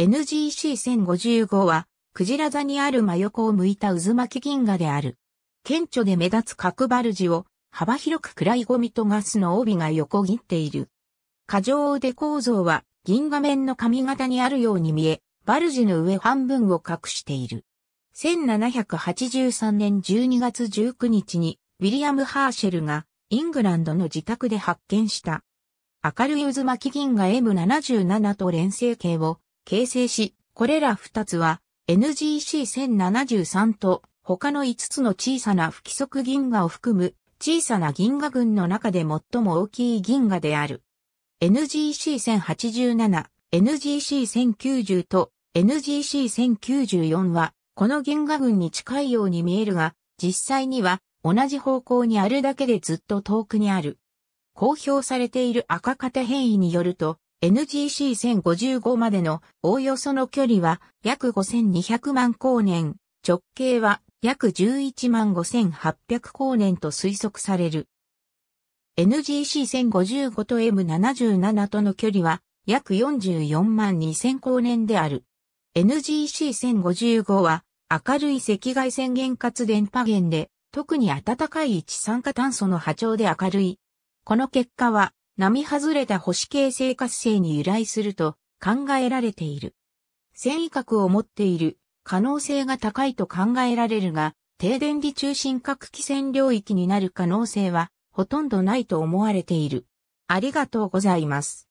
NGC1055 は、クジラ座にある真横を向いた渦巻き銀河である。顕著で目立つ角バルジを、幅広く暗いゴミとガスの帯が横切っている。過剰腕構造は、銀河面の髪型にあるように見え、バルジの上半分を隠している。1783年12月19日に、ウィリアム・ハーシェルが、イングランドの自宅で発見した。明るい渦巻き銀河 M77 と連成形を、形成し、これら2つは NGC1073 と他の5つの小さな不規則銀河を含む小さな銀河群の中で最も大きい銀河である。NGC1087、NGC1090 と NGC1094 はこの銀河群に近いように見えるが、実際には同じ方向にあるだけでずっと遠くにある。公表されている赤型変異によると、NGC1055 までのおおよその距離は約5200万光年、直径は約11万5800光年と推測される。NGC1055 と M77 との距離は約44万2000光年である。NGC1055 は明るい赤外線原発電波源で特に暖かい一酸化炭素の波長で明るい。この結果は波外れた星系生活性に由来すると考えられている。繊維核を持っている可能性が高いと考えられるが、低電離中心核気線領域になる可能性はほとんどないと思われている。ありがとうございます。